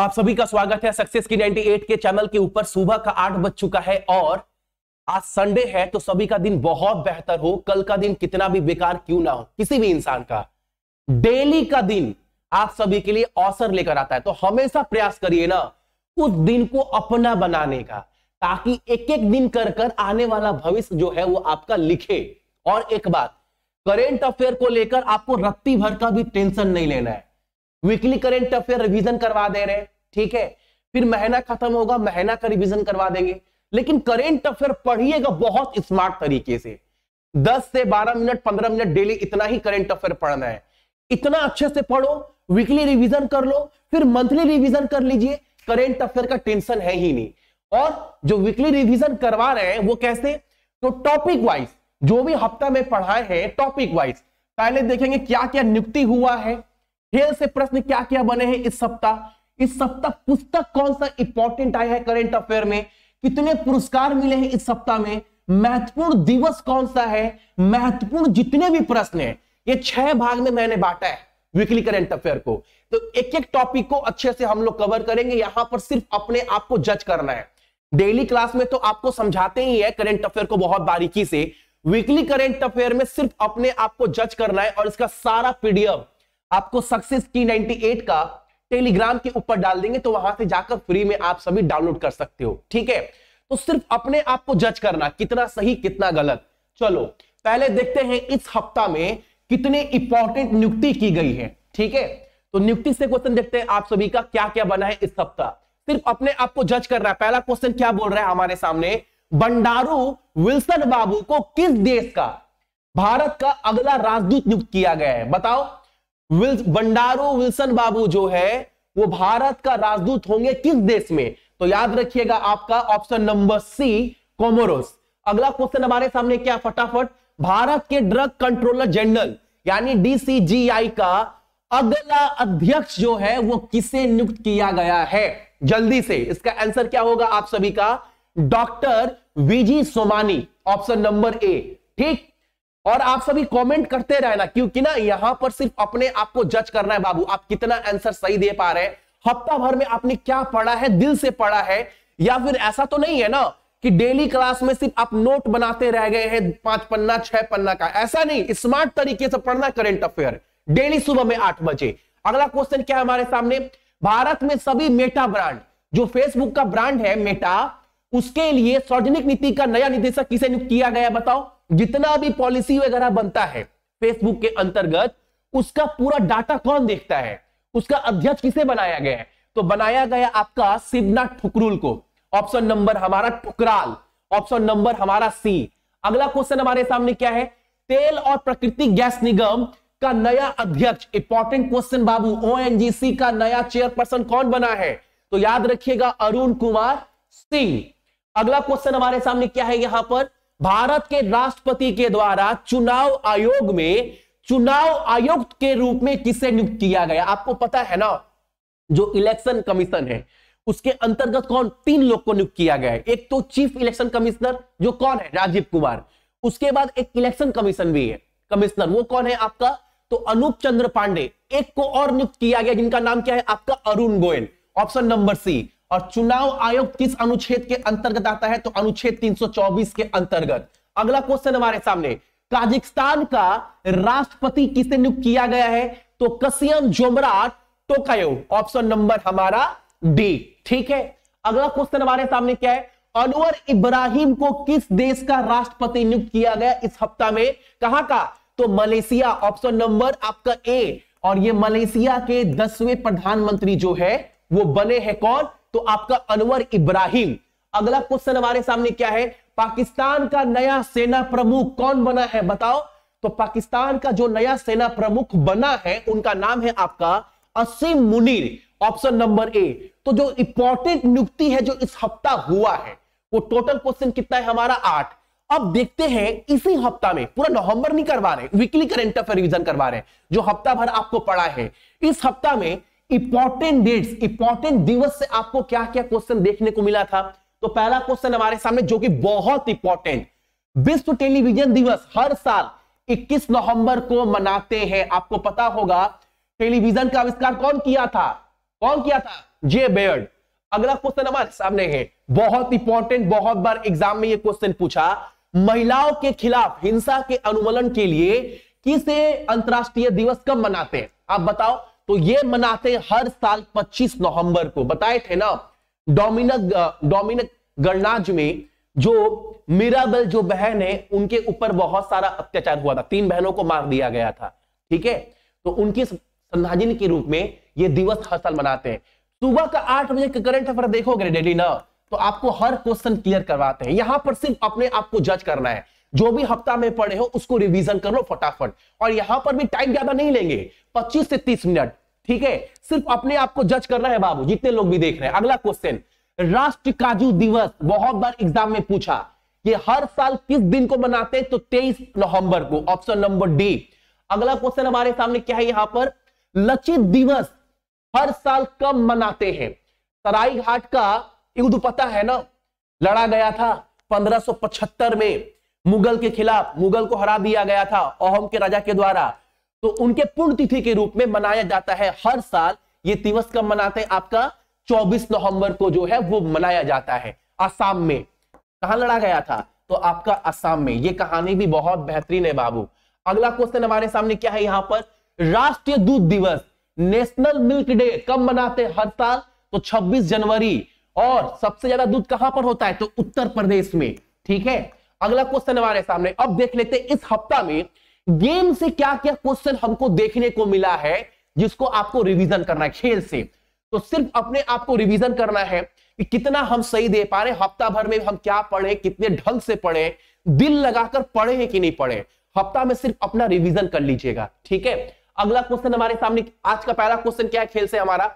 आप सभी का स्वागत है सक्सेस की 98 के चैनल के ऊपर सुबह का आठ बज चुका है और आज संडे है तो सभी का दिन बहुत बेहतर हो कल का दिन कितना भी बेकार क्यों ना हो किसी भी इंसान का डेली का दिन आप सभी के लिए अवसर लेकर आता है तो हमेशा प्रयास करिए ना उस दिन को अपना बनाने का ताकि एक एक दिन कर कर आने वाला भविष्य जो है वो आपका लिखे और एक बात करेंट अफेयर को लेकर आपको रत्ती भर का भी टेंशन नहीं लेना है वीकली करेंट अफेयर रिवीजन करवा दे रहे हैं ठीक है फिर महीना खत्म होगा महीना का रिवीजन करवा देंगे लेकिन करेंट अफेयर पढ़िएगा बहुत स्मार्ट तरीके से 10 से 12 मिनट 15 मिनट डेली इतना ही करेंट अफेयर पढ़ना है इतना अच्छे से पढ़ो वीकली रिवीजन कर लो फिर मंथली रिवीजन कर लीजिए करेंट अफेयर का टेंशन है ही नहीं और जो वीकली रिवीजन करवा रहे हैं वो कैसे तो टॉपिक वाइज जो भी हफ्ता में पढ़ाए हैं टॉपिक वाइज पहले देखेंगे क्या क्या नियुक्ति हुआ है खेल से प्रश्न क्या क्या बने हैं इस सप्ताह इस सप्ताह पुस्तक कौन सा इंपॉर्टेंट आया है करेंट अफेयर में कितने पुरस्कार मिले हैं इस सप्ताह में महत्वपूर्ण दिवस कौन सा है महत्वपूर्ण जितने भी प्रश्न है ये छह भाग में मैंने बांटा है वीकली करेंट अफेयर को तो एक एक टॉपिक को अच्छे से हम लोग कवर करेंगे यहां पर सिर्फ अपने आप को जज करना है डेली क्लास में तो आपको समझाते ही है करेंट अफेयर को बहुत बारीकी से वीकली करेंट अफेयर में सिर्फ अपने आप को जज करना है और इसका सारा पीडीएफ आपको सक्सेस की 98 का टेलीग्राम के ऊपर डाल देंगे तो वहां से जाकर फ्री में आप सभी डाउनलोड कर सकते हो ठीक है तो सिर्फ अपने आप को जज करना कितना सही कितना गलत चलो पहले देखते हैं इस हफ्ता में कितने इंपॉर्टेंट नियुक्ति की गई है ठीक है तो नियुक्ति से क्वेश्चन देखते हैं आप सभी का क्या क्या बना है इस हफ्ता सिर्फ अपने आप को जज करना है पहला क्वेश्चन क्या बोल रहा है हमारे सामने बंडारू विल्सन बाबू को किस देश का भारत का अगला राजदूत नियुक्त किया गया है बताओ बंडारू विल्सन बाबू जो है वो भारत का राजदूत होंगे किस देश में तो याद रखिएगा आपका ऑप्शन नंबर सी कोमोरोस अगला क्वेश्चन हमारे सामने क्या फटाफट भारत के ड्रग कंट्रोलर जनरल यानी डीसीजीआई का अगला अध्यक्ष जो है वो किसे नियुक्त किया गया है जल्दी से इसका आंसर क्या होगा आप सभी का doctor VG Somani option number A ठीक और आप सभी कमेंट करते रहना क्योंकि ना यहां पर सिर्फ अपने आप को जज करना है बाबू आप कितना आंसर सही दे पा रहे हैं हफ्ता भर में आपने क्या पढ़ा है दिल से पढ़ा है या फिर ऐसा तो नहीं है ना कि डेली क्लास में सिर्फ आप नोट बनाते रह गए हैं पांच पन्ना छह पन्ना का ऐसा नहीं स्मार्ट तरीके से पढ़ना करेंट अफेयर डेली सुबह में आठ बजे अगला क्वेश्चन क्या है हमारे सामने भारत में सभी मेटा ब्रांड जो फेसबुक का ब्रांड है मेटा उसके लिए सार्वजनिक नीति का नया निदेशक किसे नियुक्त किया गया बताओ जितना भी पॉलिसी वगैरह बनता है फेसबुक के अंतर्गत उसका पूरा डाटा कौन देखता है उसका अध्यक्ष किसे बनाया गया है तो बनाया गया आपका शिवनाथ ठुकरुल को ऑप्शन नंबर हमारा ठुकराल ऑप्शन नंबर हमारा सी अगला क्वेश्चन हमारे सामने क्या है तेल और प्राकृतिक गैस निगम का नया अध्यक्ष इंपॉर्टेंट क्वेश्चन बाबू ओएनजीसी का नया चेयरपर्सन कौन बना है तो याद रखिएगा अरुण कुमार सिंह अगला क्वेश्चन हमारे सामने क्या है यहां पर भारत के राष्ट्रपति के द्वारा चुनाव आयोग में चुनाव आयुक्त के रूप में किसे नियुक्त किया गया आपको पता है ना जो इलेक्शन कमीशन है उसके अंतर्गत कौन तीन लोग को नियुक्त किया गया है एक तो चीफ इलेक्शन कमिश्नर जो कौन है राजीव कुमार उसके बाद एक इलेक्शन कमीशन भी है कमिश्नर वो कौन है आपका तो अनूप चंद्र पांडे एक को और नियुक्त किया गया जिनका नाम क्या है आपका Arun Goyal option number C और चुनाव आयोग किस अनुच्छेद के अंतर्गत आता है तो अनुच्छेद 324 के अंतर्गत अगला क्वेश्चन हमारे सामने काजिकिस्तान का राष्ट्रपति किसे नियुक्त किया गया है तो Kassym Jomart Tokayev option number हमारा डी ठीक है अगला क्वेश्चन हमारे सामने क्या है अनवर इब्राहिम को किस देश का राष्ट्रपति नियुक्त किया गया इस हफ्ता में कहा का तो मलेशिया ऑप्शन नंबर आपका ए और ये मलेशिया के दसवें प्रधानमंत्री जो है वो बने हैं कौन तो आपका अनवर इब्राहिम अगला क्वेश्चन हमारे सामने क्या है पाकिस्तान का नया सेना प्रमुख कौन बना है बताओ तो पाकिस्तान का जो नया सेना प्रमुख बना है उनका नाम है आपका Asim Munir option number A तो जो इंपॉर्टेंट नियुक्ति है जो इस हफ्ता हुआ है वो टोटल क्वेश्चन कितना है हमारा आठ अब देखते हैं इसी हफ्ता में पूरा नवंबर नहीं करवा रहे वीकली करंट अफेयर रिविजन करवा रहे जो हफ्ता भर आपको पढ़ा है इस हफ्ता में इंपॉर्टेंट डेट्स इंपॉर्टेंट दिवस से आपको क्या क्या क्वेश्चन देखने को मिला था तो पहला क्वेश्चन हमारे सामने जो कि बहुत इंपॉर्टेंट विश्व टेलीविजन दिवस हर साल 21 नवंबर को मनाते हैं आपको पता होगा टेलीविजन का आविष्कार कौन किया था कौन किया था जे बेयर्ड अगला क्वेश्चन हमारे सामने है बहुत इंपॉर्टेंट बहुत बार एग्जाम में यह क्वेश्चन पूछा महिलाओं के खिलाफ हिंसा के अनुमलन के लिए किसे अंतरराष्ट्रीय दिवस कब मनाते हैं आप बताओ तो ये मनाते हर साल 25 नवंबर को बताए थे ना डोमिनक डोमिनक गणराज में जो मीराबल जो बहन है उनके ऊपर बहुत सारा अत्याचार हुआ था तीन बहनों को मार दिया गया था ठीक है तो उनकी संधाजिन के रूप में ये दिवस हर साल मनाते हैं सुबह का आठ बजे करंट अफेयर देखोगे डेली ना तो आपको हर क्वेश्चन क्लियर करवाते हैं यहां पर सिर्फ अपने आप को जज करना है जो भी हफ्ता में पढ़े हो उसको रिवीजन कर लो फटाफट और यहां पर भी टाइम ज्यादा नहीं लेंगे 25 से 30 मिनट ठीक है सिर्फ अपने आप को जज करना है बाबू जितने लोग भी देख रहे हैं अगला क्वेश्चन राष्ट्र काजू दिवस बहुत बार एग्जाम में पूछा कि हर साल किस दिन को मनाते हैं तो 23 नवंबर को ऑप्शन नंबर डी अगला क्वेश्चन हमारे सामने क्या है यहां पर लचित दिवस हर साल कब मनाते हैं सराई घाट का युद्ध तो पता है ना लड़ा गया था 1575 में मुगल के खिलाफ मुगल को हरा दिया गया था ओहम के राजा के द्वारा तो उनके पुण्यतिथि के रूप में मनाया जाता है हर साल ये दिवस कब मनाते हैं आपका 24 नवंबर को जो है वो मनाया जाता है आसाम में कहा लड़ा गया था तो आपका आसाम में ये कहानी भी बहुत बेहतरीन है बाबू अगला क्वेश्चन हमारे सामने क्या है यहां पर राष्ट्रीय दूध दिवस नेशनल मिल्क डे कब मनाते हैं हर साल तो 26 जनवरी और सबसे ज्यादा दूध कहां पर होता है तो उत्तर प्रदेश में ठीक है अगला क्वेश्चन हमारे सामने अब देख लेते हैं इस हफ्ता में गेम से क्या क्या क्वेश्चन हमको देखने को मिला है जिसको आपको रिवीजन करना है खेल से तो सिर्फ अपने आप को रिवीजन करना है कि कितना हम सही दे पा रहे हफ्ता भर में हम क्या पढ़े कितने ढंग से पढ़े दिल लगाकर पढ़े हैं कि नहीं पढ़े हफ्ता में सिर्फ अपना रिवीजन कर लीजिएगा ठीक है अगला क्वेश्चन हमारे सामने आज का पहला क्वेश्चन क्या है खेल से हमारा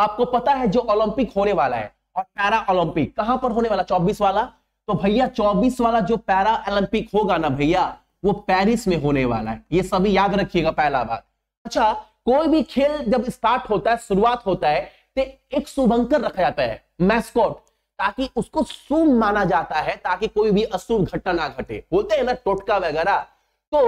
आपको पता है जो ओलंपिक होने वाला है और पैरा ओलंपिक कहां पर होने वाला चौबीस वाला तो भैया चौबीस वाला जो पैरा ओलंपिक होगा ना भैया वो पेरिस में होने वाला है ये सभी याद रखिएगा पहला बात अच्छा कोई भी खेल जब स्टार्ट होता है शुरुआत होता है तो एक शुभंकर रखा जाता है मैस्कॉट ताकि उसको शुभ माना जाता है ताकि कोई भी अशुभ घटना ना घटे होते हैं ना टोटका वगैरह तो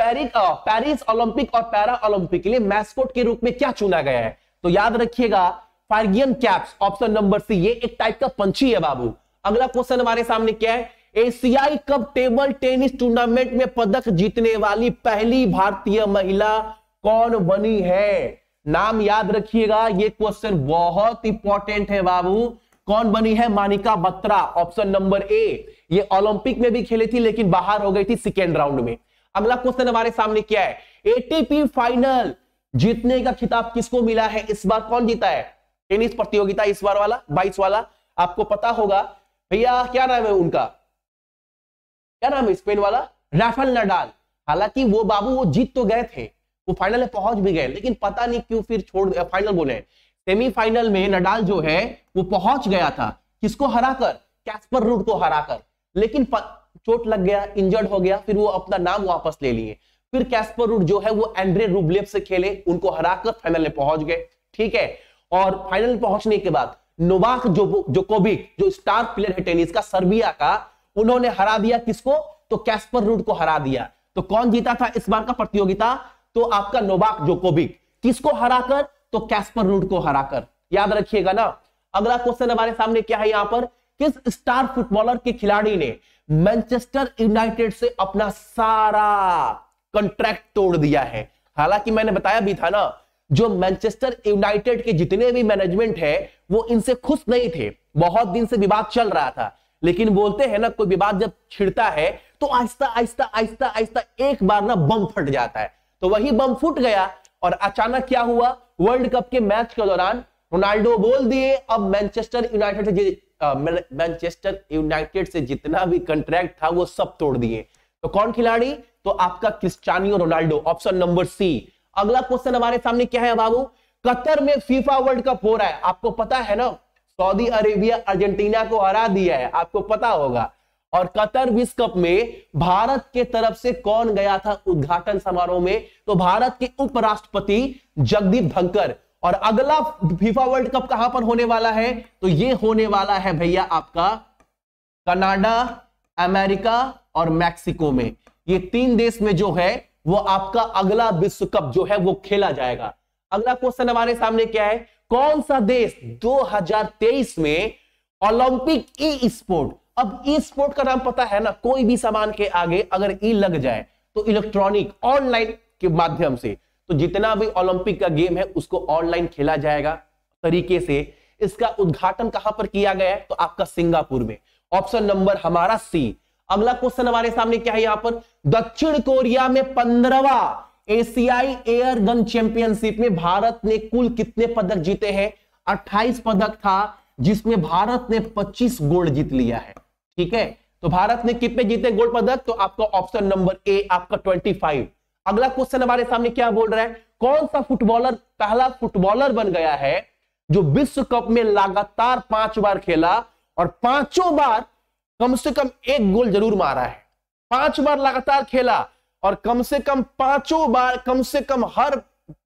पेरिस पेरिस ओलंपिक और पैरा ओलंपिक के लिए मैस्कोट के रूप में क्या चुना गया है तो याद रखिएगा Phrygian caps option number C ये एक टाइप का पंछी है बाबू अगला क्वेश्चन हमारे सामने क्या है एशियाई कप टेबल टेनिस टूर्नामेंट में पदक जीतने वाली पहली भारतीय महिला कौन बनी है नाम याद रखिएगा ये क्वेश्चन बहुत इंपॉर्टेंट है बाबू कौन बनी है Manika Batra option number A ये ओलंपिक में भी खेली थी लेकिन बाहर हो गई थी सेकेंड राउंड में अगला क्वेश्चन हमारे सामने क्या है एटीपी फाइनल जीतने का खिताब किसको मिला है इस बार कौन जीता है टेनिस प्रतियोगिता इस बार वाला बाईस वाला आपको पता होगा भैया क्या नाम है उनका क्या नाम है स्पेन वाला राफेल नडाल हालांकि वो बाबू वो जीत तो गए थे वो फाइनल में पहुंच भी गए लेकिन पता नहीं क्यों फिर छोड़ फाइनल बोले सेमीफाइनल में नडाल जो है वो पहुंच गया था किसको हराकर कैस्पर रूट को हराकर लेकिन चोट लग गया इंजर्ड हो गया फिर वो अपना नाम वापस ले लिए फिर कैस्पर रूट जो है वो एंड्रे रूबलेव से खेले उनको हराकर फाइनल में पहुंच गए ठीक है और फाइनल पहुंचने के बाद नोवाक जो जोकोविक जो स्टार प्लेयर है टेनिस का सर्बिया का उन्होंने हरा दिया किसको तो कैस्पर रूड को हरा दिया तो कौन जीता था इस बार का प्रतियोगिता तो आपका नोवाक जोकोविक किसको हराकर तो कैस्पर रूड को हराकर याद रखिएगा ना अगला क्वेश्चन हमारे सामने क्या है यहां पर किस स्टार फुटबॉलर के खिलाड़ी ने मैनचेस्टर यूनाइटेड से अपना सारा कॉन्ट्रैक्ट तोड़ दिया है हालांकि मैंने बताया भी था ना जो मैनचेस्टर यूनाइटेड के जितने भी मैनेजमेंट है वो इनसे खुश नहीं थे बहुत दिन से विवाद चल रहा था लेकिन बोलते हैं ना कोई विवाद जब छिड़ता है तो आहिस्ता आहिस्ता आहिस्ता आहिस्ता एक बार ना बम फट जाता है तो वही बम फूट गया और अचानक क्या हुआ वर्ल्ड कप के मैच के दौरान रोनाल्डो बोल दिए अब मैनचेस्टर यूनाइटेड से मैनचेस्टर यूनाइटेड से जितना भी कंट्रैक्ट था वो सब तोड़ दिए तो कौन खिलाड़ी तो आपका Cristiano Ronaldo option number C अगला क्वेश्चन हमारे सामने क्या है बाबू कतर में फीफा वर्ल्ड कप हो रहा है आपको पता है ना सऊदी अरेबिया अर्जेंटीना को हरा दिया है आपको पता होगा और कतर विश्व कप में भारत के तरफ से कौन गया था उद्घाटन समारोह में तो भारत के उपराष्ट्रपति जगदीप धनकर और अगला फीफा वर्ल्ड कप कहां पर होने वाला है तो ये होने वाला है भैया आपका कनाडा अमेरिका और मैक्सिको में ये तीन देश में जो है वो आपका अगला विश्व कप जो है वो खेला जाएगा अगला क्वेश्चन हमारे सामने क्या है कौन सा देश 2023 में ओलंपिक ई स्पोर्ट अब ई स्पोर्ट का नाम पता है ना कोई भी सामान के आगे अगर ई लग जाए तो इलेक्ट्रॉनिक ऑनलाइन के माध्यम से तो जितना भी ओलंपिक का गेम है उसको ऑनलाइन खेला जाएगा तरीके से इसका उद्घाटन कहां पर किया गया है तो आपका सिंगापुर में ऑप्शन नंबर हमारा सी अगला क्वेश्चन हमारे सामने क्या है यहां पर दक्षिण कोरिया में पंद्रवा एशियाई एयर गन चैंपियनशिप में भारत ने कुल कितने पदक जीते हैं 28 पदक था जिसमें भारत ने 25 गोल्ड जीत लिया है ठीक है तो भारत ने कितने जीते गोल्ड पदक तो आपका ऑप्शन नंबर ए आपका 25 अगला क्वेश्चन हमारे सामने क्या बोल रहा है कौन सा फुटबॉलर पहला फुटबॉलर बन गया है जो विश्व कप में लगातार पांच बार खेला और पांचों बार कम से कम एक गोल जरूर मारा है पांच बार लगातार खेला और कम से कम पांचों बार कम से कम हर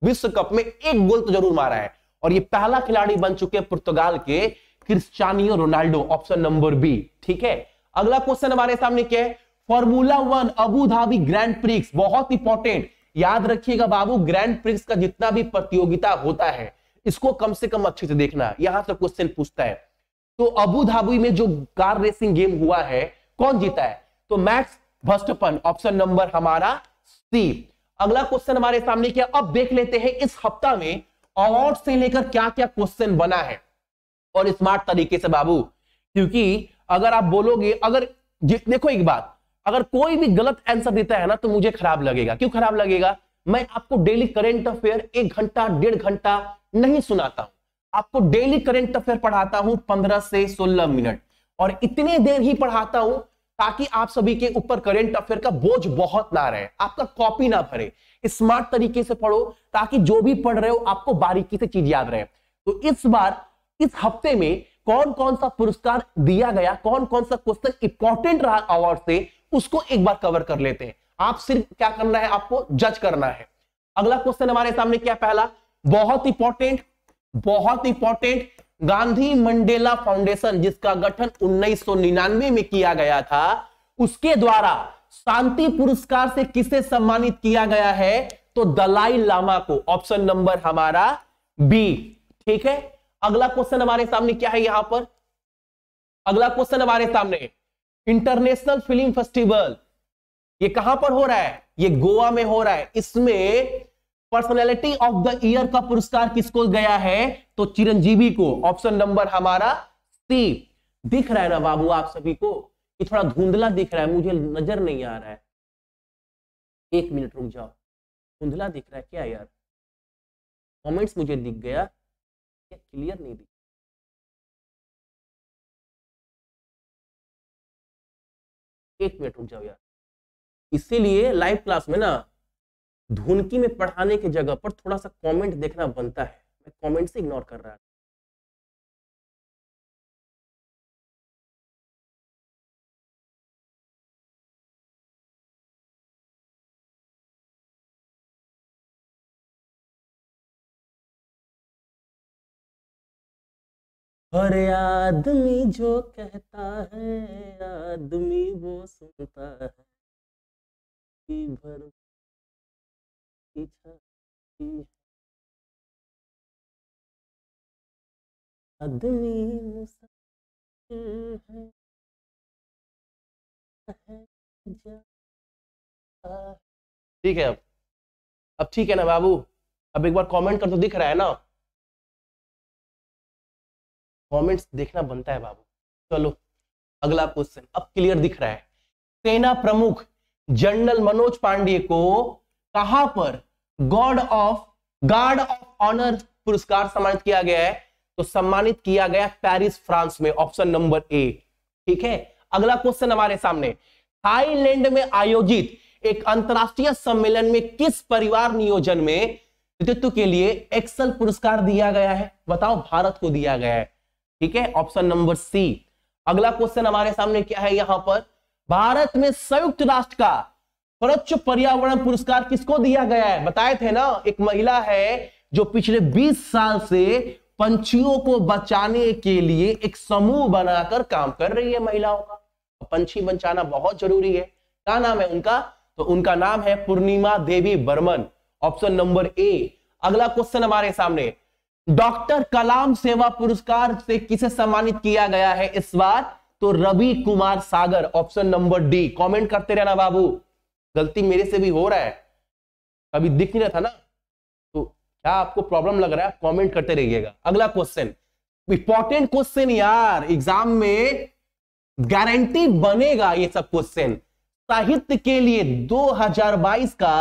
विश्व कप में एक गोल तो जरूर मारा है और ये पहला खिलाड़ी बन चुके हैं पुर्तगाल के Cristiano Ronaldo option number B ठीक है अगला क्वेश्चन हमारे सामने क्या है Formula One Abu Dhabi Grand Prix बहुत इंपॉर्टेंट याद रखिएगा बाबू ग्रैंड प्रिक्स का जितना भी प्रतियोगिता होता है इसको कम से कम अच्छे से देखना यहां से क्वेश्चन पूछता है तो अबू धाबी में जो कार रेसिंग गेम हुआ है कौन जीता है तो मैक्स भ्रष्टपन ऑप्शन नंबर हमारा सी अगला क्वेश्चन हमारे सामने क्या अब देख लेते हैं इस हफ्ता में अवार्ड से लेकर क्या क्या क्वेश्चन बना है और स्मार्ट तरीके से बाबू क्योंकि अगर आप बोलोगे अगर देखो एक बात अगर कोई भी गलत आंसर देता है ना तो मुझे खराब लगेगा क्यों खराब लगेगा मैं आपको डेली करंट अफेयर एक घंटा डेढ़ घंटा नहीं सुनाता हूं आपको डेली करंट अफेयर पढ़ाता हूं पंद्रह से सोलह मिनट और इतने देर ही पढ़ाता हूं ताकि आप सभी के ऊपर करेंट अफेयर का बोझ बहुत ना रहे आपका कॉपी ना भरे स्मार्ट तरीके से पढ़ो ताकि जो भी पढ़ रहे हो आपको बारीकी से चीज याद रहे तो इस बार इस हफ्ते में कौन कौन सा पुरस्कार दिया गया कौन कौन सा क्वेश्चन इंपॉर्टेंट रहा अवार्ड से उसको एक बार कवर कर लेते हैं आप सिर्फ क्या करना है आपको जज करना है अगला क्वेश्चन हमारे सामने क्या पहला बहुत इंपॉर्टेंट बहुत इंपॉर्टेंट गांधी मंडेला फाउंडेशन जिसका गठन 1999 में किया गया था उसके द्वारा शांति पुरस्कार से किसे सम्मानित किया गया है तो दलाई लामा को ऑप्शन नंबर हमारा बी ठीक है अगला क्वेश्चन हमारे सामने क्या है यहां पर अगला क्वेश्चन हमारे सामने इंटरनेशनल फिल्म फेस्टिवल ये कहां पर हो रहा है ये गोवा में हो रहा है इसमें पर्सनैलिटी ऑफ द ईयर का पुरस्कार किसको गया है तो चिरंजीवी को ऑप्शन नंबर हमारा सी दिख रहा है ना बाबू आप सभी को कि थोड़ा धुंधला दिख रहा है मुझे नजर नहीं आ रहा है एक मिनट रुक जाओ धुंधला दिख रहा है क्या यार कमेंट्स मुझे दिख गया क्या क्लियर नहीं दिख एक मिनट रुक जाओ यार इसीलिए लाइव क्लास में ना धुनकी में पढ़ाने की जगह पर थोड़ा सा कमेंट देखना बनता है मैं कमेंट से इग्नोर कर रहा था हर आदमी जो कहता है आदमी वो सुनता है भर आदमी मुसाफिर है ठीक है अब अब ठीक है ना बाबू अब एक बार कमेंट कर तो दिख रहा है ना कमेंट्स देखना बनता है बाबू चलो अगला क्वेश्चन अब क्लियर दिख रहा है सेना प्रमुख जनरल मनोज पांडे को कहां पर god of guard of honour पुरस्कार सम्मानित किया गया है तो सम्मानित किया गया पेरिस फ्रांस में ऑप्शन नंबर ए ठीक है अगला क्वेश्चन हमारे सामने थाईलैंड में आयोजित एक अंतरराष्ट्रीय सम्मेलन में किस परिवार नियोजन में नेतृत्व के लिए एक्सल पुरस्कार दिया गया है बताओ भारत को दिया गया है ठीक है ऑप्शन नंबर सी अगला क्वेश्चन हमारे सामने क्या है यहां पर भारत में संयुक्त राष्ट्र का स्वच्छ पर्यावरण पुरस्कार किसको दिया गया है बताए थे ना एक महिला है जो पिछले 20 साल से पंछियों को बचाने के लिए एक समूह बनाकर काम कर रही है महिलाओं का पंछी बचाना बहुत जरूरी है क्या नाम है उनका तो उनका नाम है Purnima Devi Barman option number A अगला क्वेश्चन हमारे सामने डॉक्टर कलाम सेवा पुरस्कार से किसे सम्मानित किया गया है इस बार तो Ravi Kumar Sagar option number D comment करते रहना बाबू गलती मेरे से भी हो रहा है अभी दिख नहीं रहा था ना तो क्या आपको प्रॉब्लम लग रहा है कमेंट करते रहिएगा अगला क्वेश्चन इंपॉर्टेंट क्वेश्चन यार एग्जाम में गारंटी बनेगा ये सब क्वेश्चन साहित्य के लिए 2022 का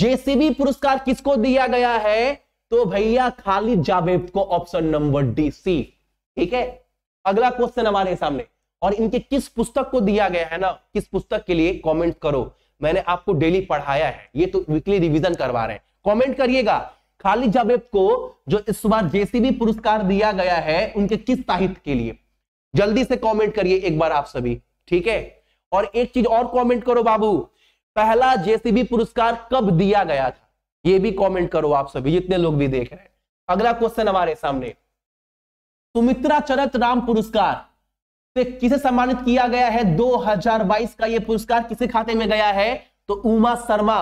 जेसीबी पुरस्कार किसको दिया गया है तो भैया खालिद जावेद को ऑप्शन नंबर डी सी ठीक है अगला क्वेश्चन हमारे सामने और इनके किस पुस्तक को दिया गया है ना किस पुस्तक के लिए कमेंट करो मैंने आपको डेली पढ़ाया है ये तो वीकली रिविजन करवा रहे हैं कॉमेंट करिएगा खाली जावेद को जो इस बार जेसीबी पुरस्कार दिया गया है उनके किस साहित्य के लिए जल्दी से कमेंट करिए एक बार आप सभी ठीक है और एक चीज और कमेंट करो बाबू पहला जेसीबी पुरस्कार कब दिया गया था ये भी कमेंट करो आप सभी जितने लोग भी देख रहे हैं अगला क्वेश्चन हमारे सामने सुमित्रा चरत राम पुरस्कार किसे सम्मानित किया गया है 2022 का ये पुरस्कार किसे खाते में गया है तो उमा शर्मा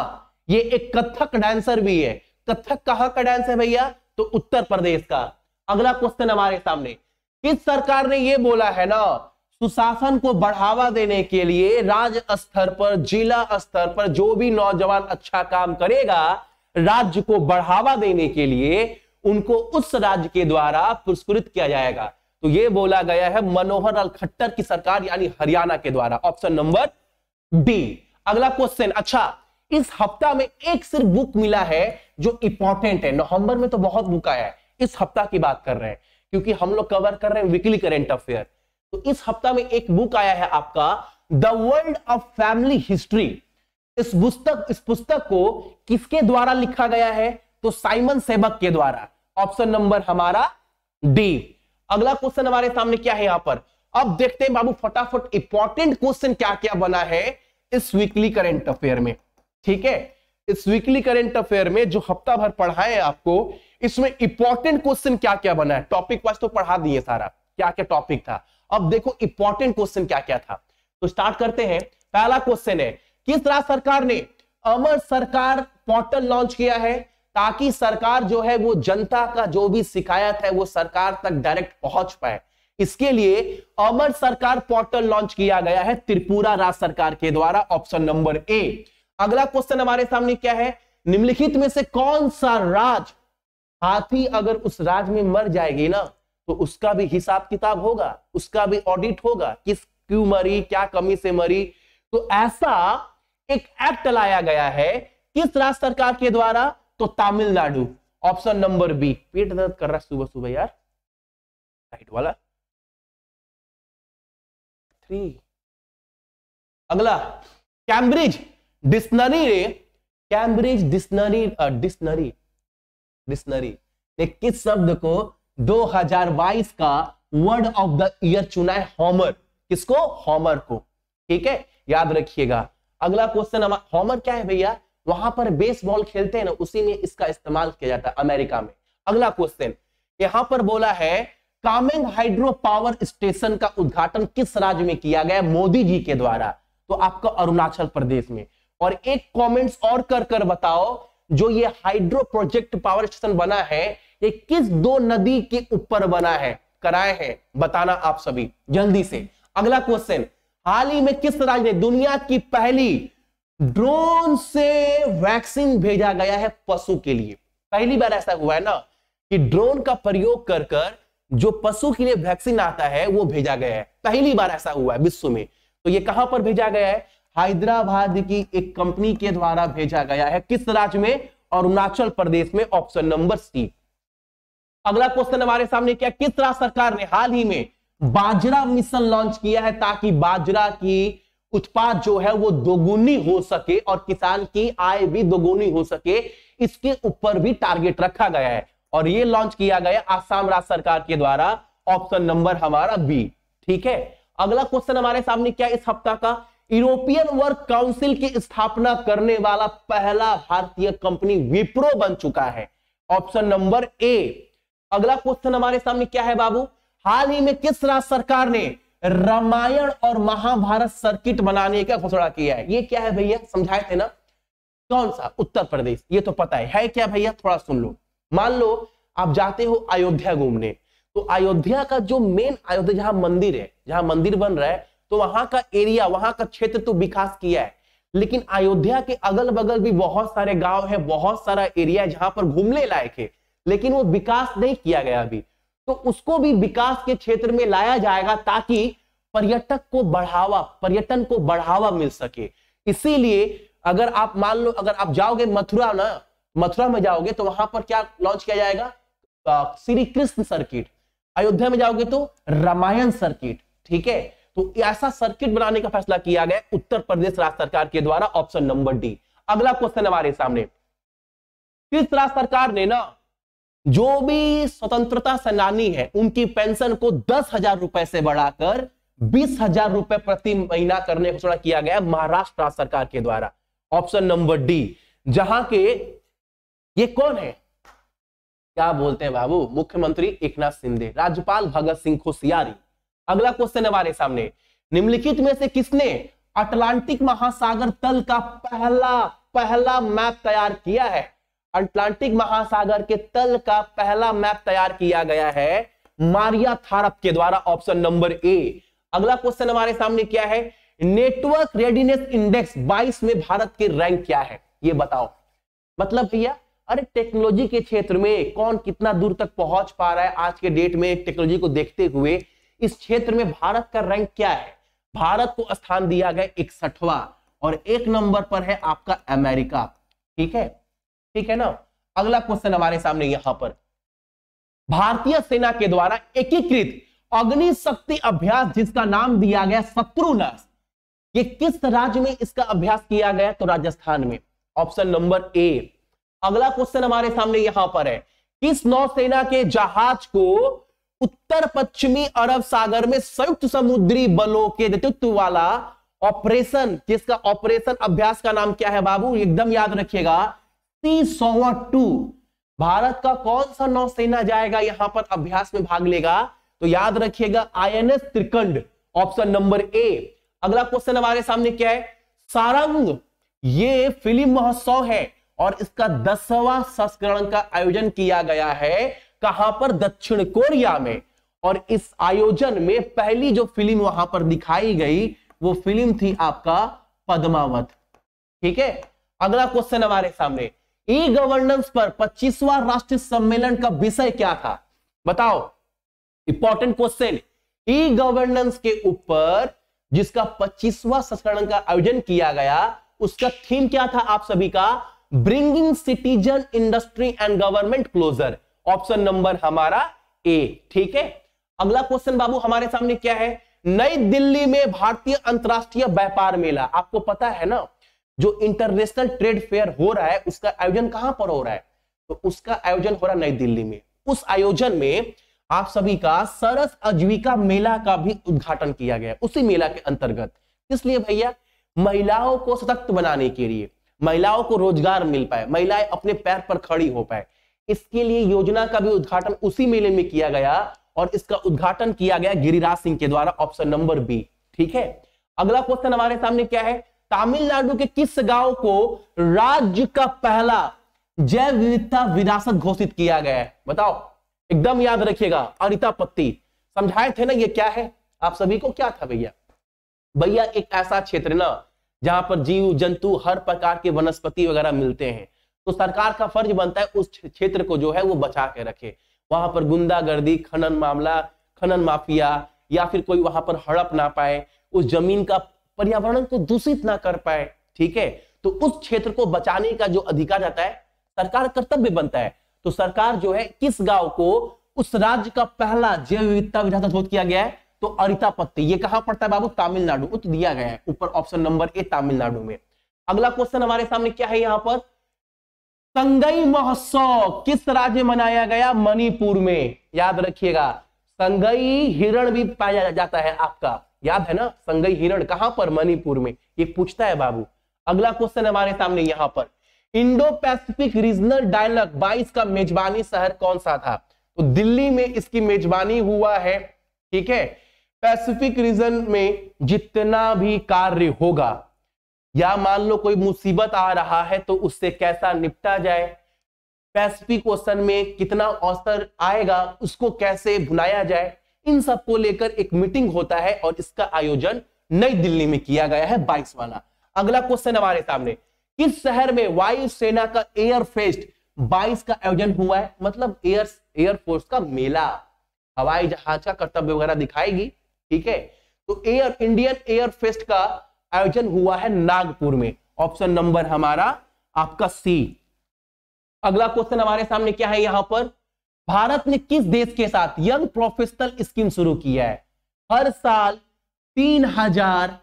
ये एक कथक डांसर भी है कथक कहां का डांस है भैया तो उत्तर प्रदेश का अगला क्वेश्चन हमारे सामने किस सरकार ने यह बोला है ना सुशासन को बढ़ावा देने के लिए राज्य स्तर पर जिला स्तर पर जो भी नौजवान अच्छा काम करेगा राज्य को बढ़ावा देने के लिए उनको उस राज्य के द्वारा पुरस्कृत किया जाएगा तो ये बोला गया है मनोहर लाल खट्टर की सरकार यानी हरियाणा के द्वारा ऑप्शन नंबर डी अगला क्वेश्चन अच्छा इस हफ्ता में एक सिर्फ बुक मिला है जो इंपॉर्टेंट है नवंबर में तो बहुत बुक आया है इस हफ्ता की बात कर रहे हैं क्योंकि हम लोग कवर कर रहे हैं वीकली करेंट अफेयर तो इस हफ्ता में एक बुक आया है आपका the world of family history इस पुस्तक इस पुस्तक को किसके द्वारा लिखा गया है तो साइमन सेबक के द्वारा ऑप्शन नंबर हमारा डी अगला क्वेश्चन हमारे सामने क्या है यहां पर अब देखते हैं बाबू फटाफट इंपॉर्टेंट क्वेश्चन क्या क्या बना है इस वीकली करेंट अफेयर में ठीक है इस वीकली करेंट अफेयर में जो हफ्ता भर पढ़ा है आपको इसमें इंपॉर्टेंट क्वेश्चन क्या क्या बना है टॉपिक वाइज तो पढ़ा दिए सारा क्या क्या टॉपिक था अब देखो इंपॉर्टेंट क्वेश्चन क्या क्या था तो स्टार्ट करते हैं पहला क्वेश्चन है किस राज्य सरकार ने अमर सरकार पोर्टल लॉन्च किया है ताकि सरकार जो है वो जनता का जो भी शिकायत है वो सरकार तक डायरेक्ट पहुंच पाए इसके लिए अमर सरकार पोर्टल लॉन्च किया गया है त्रिपुरा राज्य सरकार के द्वारा ऑप्शन नंबर ए अगला क्वेश्चन हमारे सामने क्या है निम्नलिखित में से कौन सा राज हाथी अगर उस राज में मर जाएगी ना तो उसका भी हिसाब किताब होगा उसका भी ऑडिट होगा किस क्यों मरी क्या कमी से मरी तो ऐसा एक एक्ट लाया गया है किस राज्य सरकार के द्वारा तो तमिलनाडु ऑप्शन नंबर बी पेट दर्द कर रहा है सुबह सुबह यार राइट वाला थ्री अगला कैम्ब्रिज डिक्शनरी ने कैम्ब्रिज डिक्शनरी डिक्शनरी डिक्शनरी ने किस शब्द को 2022 का वर्ड ऑफ द ईयर चुना है हॉमर किसको हॉमर को ठीक है याद रखिएगा अगला क्वेश्चन हॉमर क्या है भैया वहां पर बेसबॉल खेलते हैं ना उसी में इसका इस्तेमाल किया जाता है अमेरिका में अगला क्वेश्चन यहां पर बोला है कामेंग हाइड्रो पावर स्टेशन का उद्घाटन किस राज्य में किया गया मोदी जी के द्वारा तो आपका अरुणाचल प्रदेश में और एक कमेंट्स और कर कर बताओ जो ये हाइड्रो प्रोजेक्ट पावर स्टेशन बना है ये किस दो नदी के ऊपर बना है कराए हैं बताना आप सभी जल्दी से अगला क्वेश्चन हाल ही में किस राज्य ने दुनिया की पहली ड्रोन से वैक्सीन भेजा गया है पशु के लिए पहली बार ऐसा हुआ है ना कि ड्रोन का प्रयोग कर कर जो पशु के लिए वैक्सीन आता है वो भेजा गया है पहली बार ऐसा हुआ है विश्व में तो ये कहां पर भेजा गया है हैदराबाद की एक कंपनी के द्वारा भेजा गया है किस राज्य में अरुणाचल प्रदेश में ऑप्शन नंबर सी अगला क्वेश्चन हमारे सामने क्या किस राज्य सरकार ने हाल ही में बाजरा मिशन लॉन्च किया है ताकि बाजरा की उत्पाद जो है वो दोगुनी हो सके और किसान की आय भी दोगुनी हो सके इसके ऊपर भी टारगेट रखा गया है और ये लॉन्च किया गया आसाम राज्य सरकार के द्वारा ऑप्शन नंबर हमारा बी ठीक है अगला क्वेश्चन हमारे सामने क्या इस हफ्ता का यूरोपियन वर्क काउंसिल की स्थापना करने वाला पहला भारतीय कंपनी विप्रो बन चुका है ऑप्शन नंबर ए अगला क्वेश्चन हमारे सामने क्या है बाबू हाल ही में किस राज्य सरकार ने रामायण और महाभारत सर्किट बनाने का घोषणा किया है ये क्या है भैया समझाए थे ना कौन सा उत्तर प्रदेश ये तो पता है है क्या भैया थोड़ा सुन लो मान लो आप जाते हो अयोध्या घूमने तो अयोध्या का जो मेन अयोध्या जहां मंदिर है जहां मंदिर बन रहा है तो वहां का एरिया वहां का क्षेत्र तो विकास किया है लेकिन अयोध्या के अगल बगल भी बहुत सारे गांव है बहुत सारा एरिया है जहां पर घूमने लायक है लेकिन वो विकास नहीं किया गया अभी तो उसको भी विकास के क्षेत्र में लाया जाएगा ताकि पर्यटक को बढ़ावा पर्यटन को बढ़ावा मिल सके इसीलिए अगर आप मान लो अगर आप जाओगे मथुरा ना मथुरा में जाओगे तो वहां पर क्या लॉन्च किया जाएगा श्री कृष्ण सर्किट अयोध्या में जाओगे तो रामायण सर्किट ठीक है तो ऐसा सर्किट बनाने का फैसला किया गया उत्तर प्रदेश राज्य सरकार के द्वारा ऑप्शन नंबर डी अगला क्वेश्चन हमारे सामने किस राज्य सरकार ने ना जो भी स्वतंत्रता सेनानी है उनकी पेंशन को दस हजार रुपए से बढ़ाकर बीस हजार रुपए प्रति महीना करने घोषणा किया गया महाराष्ट्र सरकार के द्वारा ऑप्शन नंबर डी जहां के ये कौन है क्या बोलते हैं बाबू मुख्यमंत्री एकनाथ शिंदे राज्यपाल भगत सिंह कोशियारी अगला क्वेश्चन हमारे सामने निम्नलिखित में से किसने अटलांटिक महासागर तल का पहला पहला मैप तैयार किया है अटलांटिक महासागर के तल का पहला मैप तैयार किया गया है मारिया थारप के द्वारा ऑप्शन नंबर ए अगला क्वेश्चन हमारे सामने क्या है नेटवर्क रेडीनेस इंडेक्स 22 में भारत की रैंक क्या है ये बताओ मतलब भैया अरे टेक्नोलॉजी के क्षेत्र में कौन कितना दूर तक पहुंच पा रहा है आज के डेट में टेक्नोलॉजी को देखते हुए इस क्षेत्र में भारत का रैंक क्या है भारत को स्थान दिया गया इकसठवा और एक नंबर पर है आपका अमेरिका ठीक है ठीक है ना अगला क्वेश्चन हमारे सामने यहां पर भारतीय सेना के द्वारा एकीकृत अग्नि शक्ति अभ्यास जिसका नाम दिया गया शत्रुनाश ये किस राज्य में इसका अभ्यास किया गया तो राजस्थान में ऑप्शन नंबर ए अगला क्वेश्चन हमारे सामने यहां पर है किस नौसेना के जहाज को उत्तर पश्चिमी अरब सागर में संयुक्त समुद्री बलों के नेतृत्व वाला ऑपरेशन जिसका ऑपरेशन अभ्यास का नाम क्या है बाबू एकदम याद रखिएगा सी सोवा टू भारत का कौन सा नौसेना जाएगा यहां पर अभ्यास में भाग लेगा तो याद रखिएगा आई एन एस त्रिकंड ऑप्शन नंबर ए अगला क्वेश्चन हमारे सामने क्या है सारंग ये फिल्म महोत्सव है और इसका दसवां संस्करण का आयोजन किया गया है कहां पर दक्षिण कोरिया में और इस आयोजन में पहली जो फिल्म वहां पर दिखाई गई वो फिल्म थी आपका पद्मावत ठीक है अगला क्वेश्चन हमारे सामने ई गवर्नेंस पर 25वां राष्ट्रीय सम्मेलन का विषय क्या था बताओ इंपॉर्टेंट क्वेश्चन ई गवर्नेंस के ऊपर जिसका 25वां संस्करण का आयोजन किया गया उसका थीम क्या था आप सभी का bringing citizen industry and government closer option number हमारा ए ठीक है अगला क्वेश्चन बाबू हमारे सामने क्या है नई दिल्ली में भारतीय अंतरराष्ट्रीय व्यापार मेला आपको पता है ना जो इंटरनेशनल ट्रेड फेयर हो रहा है उसका आयोजन कहां पर हो रहा है तो उसका आयोजन हो रहा है नई दिल्ली में उस आयोजन में आप सभी का सरस आजीविका मेला का भी उद्घाटन किया गया उसी मेला के अंतर्गत इसलिए भैया महिलाओं को सशक्त बनाने के लिए महिलाओं को रोजगार मिल पाए महिलाएं अपने पैर पर खड़ी हो पाए इसके लिए योजना का भी उद्घाटन उसी मेले में किया गया और इसका उद्घाटन किया गया गिरिराज सिंह के द्वारा ऑप्शन नंबर बी ठीक है अगला क्वेश्चन हमारे सामने क्या है तमिलनाडु के किस गांव को राज्य का पहला जैव विविधता विरासत घोषित किया गया है बताओ एकदम याद रखिएगा अनिता पत्ती समझाए थे ना ये क्या है आप सभी को क्या था भैया भैया एक ऐसा क्षेत्र ना जहां पर जीव जंतु हर प्रकार के वनस्पति वगैरह मिलते हैं तो सरकार का फर्ज बनता है उस क्षेत्र को जो है वो बचा के रखे वहां पर गुंडागर्दी खनन मामला खनन माफिया या फिर कोई वहां पर हड़प ना पाए उस जमीन का पर्यावरण को दूषित ना कर पाए ठीक है तो उस क्षेत्र को बचाने का जो अधिकार रहता है सरकार कर्तव्य बनता है तो सरकार जो है किस गांव को उस राज्य का पहला जैव विविधता विधाता किया गया है तो अरितापत्ति ये कहां पड़ता है बाबू तमिलनाडु उत्तर दिया गया है ऊपर ऑप्शन नंबर ए तमिलनाडु में अगला क्वेश्चन हमारे सामने क्या है यहां पर संगई महोत्सव किस राज्य में मनाया गया मणिपुर में याद रखिएगा संगई हिरण भी पाया जाता है आपका याद है ना संगई हिरण कहां पर मणिपुर में ये पूछता है बाबू अगला क्वेश्चन हमारे सामने यहां पर इंडो पैसिफिक रीजनल डायलॉग 22 का मेजबानी शहर कौन सा था तो दिल्ली में इसकी मेजबानी हुआ है ठीक है पैसिफिक रीजन में जितना भी कार्य होगा या मान लो कोई मुसीबत आ रहा है तो उससे कैसा निपटा जाए पैसिफिक क्वेश्चन में कितना अवसर आएगा उसको कैसे बुलाया जाए इन सब को लेकर एक मीटिंग होता है और इसका आयोजन नई दिल्ली में किया गया है बाईस वाला अगला क्वेश्चन हमारे सामने किस शहर में वायुसेना का एयर फेस्ट 22 का आयोजन हुआ है मतलब एयर एयरफोर्स का मेला हवाई जहाज का कर्तव्य वगैरह दिखाएगी ठीक है तो एयर इंडियन एयर फेस्ट का आयोजन हुआ है नागपुर में ऑप्शन नंबर हमारा आपका सी अगला क्वेश्चन हमारे सामने क्या है यहां पर भारत ने किस देश के साथ यंग प्रोफेशनल स्कीम शुरू की है हर साल तीन हजार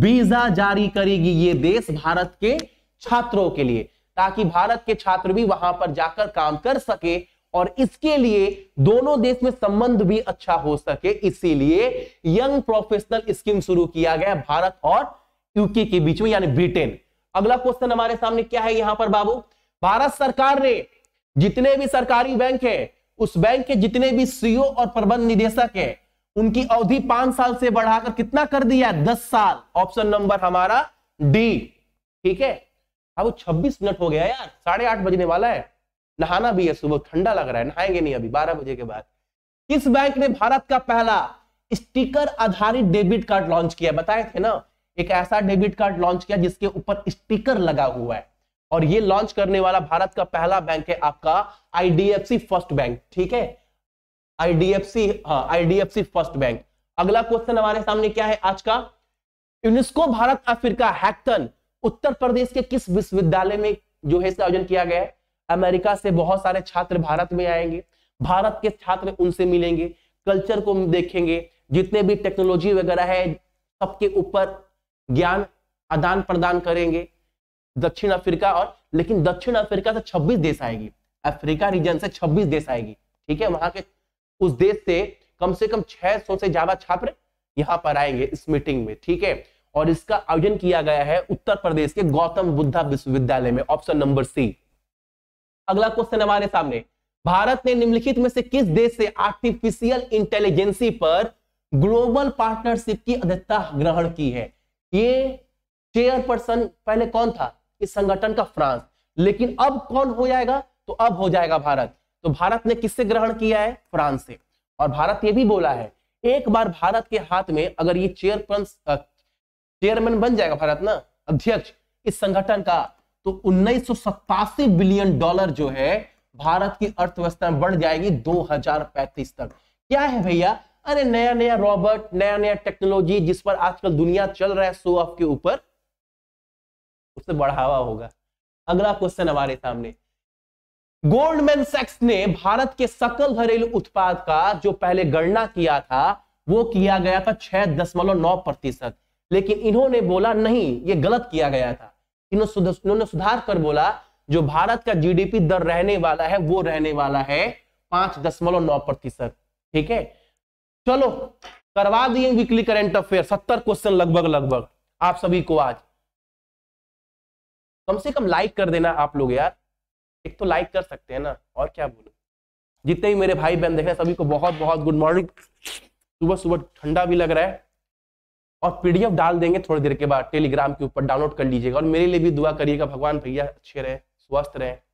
वीजा जारी करेगी ये देश भारत के छात्रों के लिए ताकि भारत के छात्र भी वहां पर जाकर काम कर सके और इसके लिए दोनों देश में संबंध भी अच्छा हो सके इसीलिए यंग प्रोफेशनल स्कीम शुरू किया गया भारत और यूके के बीच में यानी ब्रिटेन अगला क्वेश्चन हमारे सामने क्या है यहां पर बाबू भारत सरकार ने जितने भी सरकारी बैंक हैं उस बैंक के जितने भी सीईओ और प्रबंध निदेशक है उनकी अवधि पांच साल से बढ़ाकर कितना कर दिया दस साल ऑप्शन नंबर हमारा डी ठीक है अब छब्बीस मिनट हो गया यार साढ़े आठ बजने वाला है नहाना भी है सुबह ठंडा लग रहा है नहाएंगे नहीं अभी बारह बजे के बाद किस बैंक ने भारत का पहला स्टिकर आधारित डेबिट कार्ड लॉन्च किया बताए थे ना एक ऐसा डेबिट कार्ड लॉन्च किया जिसके ऊपर स्टिकर लगा हुआ है और ये लॉन्च करने वाला भारत का पहला बैंक है आपका आईडीएफसी फर्स्ट बैंक ठीक है आईडीएफसी आईडीएफसी फर्स्ट बैंक अगला क्वेश्चन हमारे सामने क्या है आज का UNESCO Bharat Africa hackathon Uttar Pradesh के किस विश्वविद्यालय में जो है इसका आयोजन किया गया है अमेरिका से बहुत सारे छात्र भारत में आएंगे भारत के छात्र उनसे मिलेंगे कल्चर को देखेंगे जितने भी टेक्नोलॉजी वगैरह है सबके ऊपर ज्ञान आदान प्रदान करेंगे दक्षिण अफ्रीका और लेकिन दक्षिण अफ्रीका से 26 देश आएगी अफ्रीका रीजन से 26 देश आएगी ठीक है वहां के उस देश से कम से कम 600 से ज्यादा छात्र यहाँ पर आएंगे इस मीटिंग में ठीक है और इसका आयोजन किया गया है उत्तर प्रदेश के गौतम बुद्धा विश्वविद्यालय में ऑप्शन नंबर सी अगला क्वेश्चन हमारे सामने भारत ने निम्नलिखित में से किस देश से आर्टिफिशियल इंटेलिजेंसी पर ग्लोबल पार्टनरशिप की अध्यक्षता ग्रहण की है ये चेयरपर्सन पहले कौन था इस संगठन का फ्रांस लेकिन अब कौन हो जाएगा तो अब हो जाएगा भारत तो भारत ने किससे ग्रहण किया है फ्रांस से और भारत ये भी बोला है एक बार भारत के हाथ में अगर ये चेयरपर्स चेयरमैन बन जाएगा भारत ना अध्यक्ष इस संगठन का तो उन्नीस बिलियन डॉलर जो है भारत की अर्थव्यवस्था बढ़ जाएगी 2035 तक क्या है भैया अरे नया नया रॉबर्ट नया नया टेक्नोलॉजी जिस पर आजकल दुनिया चल रहा है शो ऑफ के ऊपर उससे बढ़ावा होगा अगला क्वेश्चन हमारे सामने गोल्डमैन सेक्स ने भारत के सकल घरेलू उत्पाद का जो पहले गणना किया था वो किया गया था छह दशमलव नौ प्रतिशत लेकिन इन्होंने बोला नहीं ये गलत किया गया था इन्होंने सुधार कर बोला जो भारत का जीडीपी दर रहने वाला है वो रहने वाला है पांच दशमलव नौ प्रतिशत ठीक है चलो करवा दिए वीकली करेंट अफेयर सत्तर क्वेश्चन लगभग लगभग आप सभी को आज कम से कम लाइक कर देना आप लोग यार एक तो लाइक कर सकते हैं ना और क्या बोलो जितने भी मेरे भाई बहन देख रहे हैं सभी को बहुत बहुत गुड मॉर्निंग सुबह सुबह ठंडा भी लग रहा है और पीडीएफ डाल देंगे थोड़ी देर के बाद टेलीग्राम के ऊपर डाउनलोड कर लीजिएगा और मेरे लिए भी दुआ करिएगा भगवान भैया अच्छे रहे स्वस्थ रहें